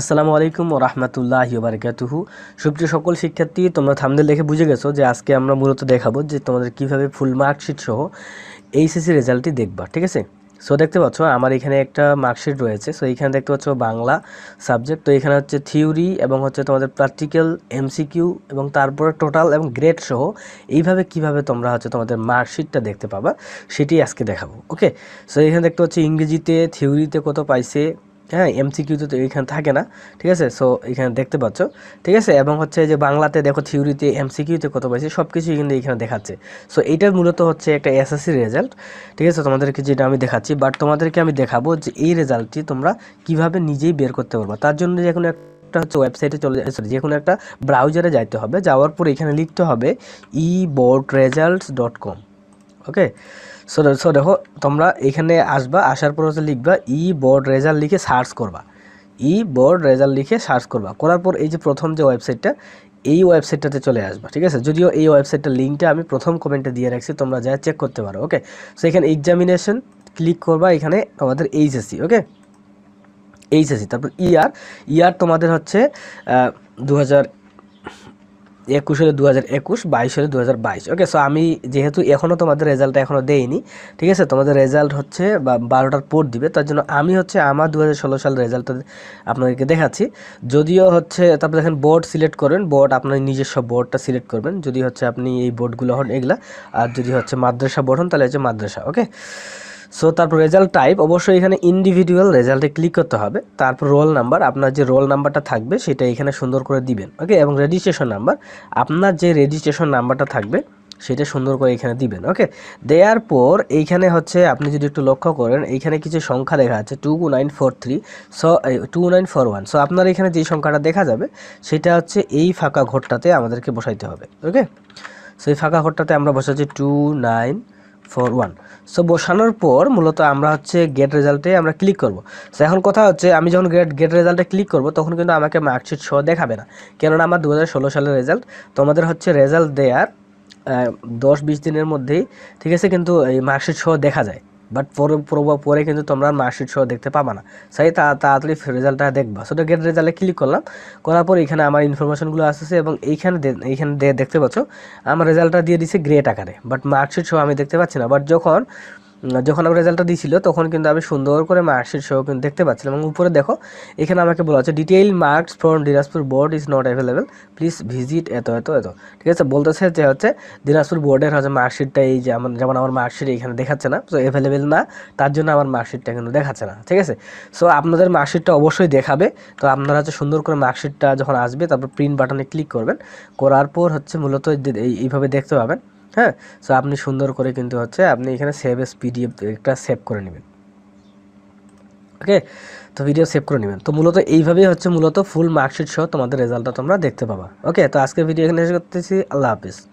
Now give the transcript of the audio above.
আসসালামু আলাইকুম ও রহমতুল্লাহ বারকাতুহু সুপ্রিয় সকল শিক্ষার্থী তোমরা থামদের দেখে বুঝে গেছো যে আজকে আমরা মূলত দেখাবো যে তোমাদের কিভাবে ফুল মার্কশিট সহ এইচএসি রেজাল্টটি দেখবা ঠিক আছে সো দেখতে পাচ্ছ আমার এখানে একটা মার্কশিট রয়েছে সো এখানে দেখতে পাচ্ছ বাংলা সাবজেক্ট তো এখানে হচ্ছে থিওরি এবং হচ্ছে তোমাদের প্র্যাকটিক্যাল এমসিকিউ এবং তারপরে টোটাল এবং গ্রেড সহ এইভাবে কিভাবে তোমরা হচ্ছে তোমাদের মার্কশিটটা দেখতে পাবা সেটি আজকে দেখাবো ওকে সো এখানে দেখতে পাচ্ছ ইংরেজিতে থিওরিতে কত পাইছে হ্যাঁ এমসিকিউতে তো এখানে থাকে না ঠিক আছে সো এখানে দেখতে পাচ্ছ ঠিক আছে এবং হচ্ছে যে বাংলাতে দেখো থিওরিতে এমসিকিউতে কত পাইছে সব কিছুই কিন্তু এখানে দেখাচ্ছে সো এটা মূলত হচ্ছে একটা এসএসসি রেজাল্ট ঠিক আছে তোমাদেরকে যেটা আমি দেখাচ্ছি বাট তোমাদেরকে আমি দেখাবো যে এই রেজাল্টটি তোমরা কিভাবে নিজেই বের করতে পারবা তার জন্য যে কোনো একটা হচ্ছে ওয়েবসাইটে চলে সরি যে কোনো একটা ব্রাউজারে যাইতে হবে যাওয়ার পর এখানে লিখতে হবে E board results dot com okay so so দেখো তোমরা এখানে আসবা আসার পর হচ্ছে লিখবা ই বোর্ড রেজাল্ট লিখে সার্চ করবা ই বোর্ড রেজাল্ট লিখে সার্চ করবা করার পর এই যে প্রথম যে ওয়েবসাইটটা এই ওয়েবসাইটটাতে চলে আসবা ঠিক আছে যদিও এই ওয়েবসাইটটার লিঙ্কটা আমি প্রথম কমেন্টে দিয়ে রাখছি তোমরা যা চেক করতে পারো ওকে সো এখানে এক্সামিনেশন ক্লিক করবা এখানে আমাদের এইচএসসি ওকে এইচএসসি তারপর ইয়ার e ইয়ার e তোমাদের হচ্ছে দু একুশ হলে দু হাজার একুশ বাইশ হলে দু হাজার বাইশ ওকে সো আমি যেহেতু এখনও তোমাদের রেজাল্টটা এখনও দেইনি ঠিক আছে তোমাদের রেজাল্ট হচ্ছে বা বারোটার পর দিবে তার জন্য আমি হচ্ছে আমার দু হাজার ষোলো সালের রেজাল্টটা আপনাদেরকে দেখাচ্ছি যদিও হচ্ছে তারপর দেখেন বোর্ড সিলেক্ট করবেন বোর্ড আপনার নিজস্ব বোর্ডটা সিলেক্ট করবেন যদি হচ্ছে আপনি এই বোর্ডগুলো হন এগুলা আর যদি হচ্ছে মাদ্রাসা বোর্ড হন তাহলে হচ্ছে মাদ্রাসা ওকে সো তারপর রেজাল্ট টাইপ অবশ্যই এখানে ইন্ডিভিজুয়াল রেজাল্টে ক্লিক করতে হবে তারপর রোল নাম্বার আপনার যে রোল নাম্বারটা থাকবে সেটা এখানে সুন্দর করে দিবেন ওকে এবং রেজিস্ট্রেশন নাম্বার আপনার যে রেজিস্ট্রেশন নাম্বারটা থাকবে সেটা সুন্দর করে এখানে দিবেন ওকে দেওয়ার পর এইখানে হচ্ছে আপনি যদি একটু লক্ষ্য করেন এইখানে কিছু সংখ্যা লেখা আছে two nine four three so two nine four one so আপনার এখানে যে সংখ্যাটা দেখা যাবে সেটা হচ্ছে এই ফাঁকা ঘরটাতে আমাদেরকে বসাইতে হবে ওকে সেই ফাঁকা ঘরটাতে আমরা বসাচ্ছি two nine four one so বসানোর পর মূলত আমরা হচ্ছে গেট রেজাল্টে আমরা ক্লিক করব সো এখন কথা হচ্ছে আমি যখন গেট গেট রেজাল্টে ক্লিক করব তখন কিন্তু আমাকে মার্কশিট শো দেখাবে না কেননা আমার দু সালের রেজাল্ট তোমাদের হচ্ছে রেজাল্ট দেওয়ার দশ বিশ দিনের মধ্যেই ঠিক আছে কিন্তু এই মার্কশিট শো দেখা যায় বাট পরে পরে কিন্তু তোমরা মার্কশিট সহ দেখতে পাবা না তা তাড়াতাড়ি রেজাল্টটা দেখবা সো গেট রেজাল্টে ক্লিক করলাম করার পর এখানে আমার ইনফরমেশনগুলো আসছে এবং এইখানে এইখানে দেখতে পাচ্ছ আমার রেজাল্টটা দিয়ে দিছে গ্রেট আকারে বাট মার্কশিট সহ আমি দেখতে পাচ্ছি না বাট যখন যখন আমি রেজাল্টটা দিয়েছিল তখন কিন্তু আমি সুন্দর করে মার্কশিট সহ কিন্তু দেখতে পাচ্ছিলাম এবং উপরে দেখো এখানে আমাকে বলা হচ্ছে detail marks from Dinajpur board is not available please visit এত এত এত ঠিক আছে বলতেছে যে হচ্ছে দিনাজপুর বোর্ডের হচ্ছে মার্কশিটটা এই যেমন যেমন আমার মার্কশিট এখানে দেখাচ্ছে না তো অ্যাভেলেবেল না তার জন্য আমার মার্কশিটটা কিন্তু দেখাচ্ছে না ঠিক আছে সো আপনাদের মার্কশিটটা অবশ্যই দেখাবে তো আপনারা হচ্ছে সুন্দর করে মার্কশিটটা যখন আসবে তারপর প্রিন্ট বাটনে ক্লিক করবেন করার পর হচ্ছে মূলত এইভাবে দেখতে পাবেন হ্যাঁ সো আপনি সুন্দর করে কিন্তু হচ্ছে আপনি এখানে সেভ এস পিডিএফ একটা সেভ করে নেবেন ওকে তো ভিডিও সেভ করে নেবেন তো মূলত এইভাবেই হচ্ছে মূলত ফুল মার্কশিট সহ তোমাদের রেজাল্টটা তোমরা দেখতে পাবা ওকে তো আজকের ভিডিও এখানে শেষ করতেছি আল্লাহ হাফিজ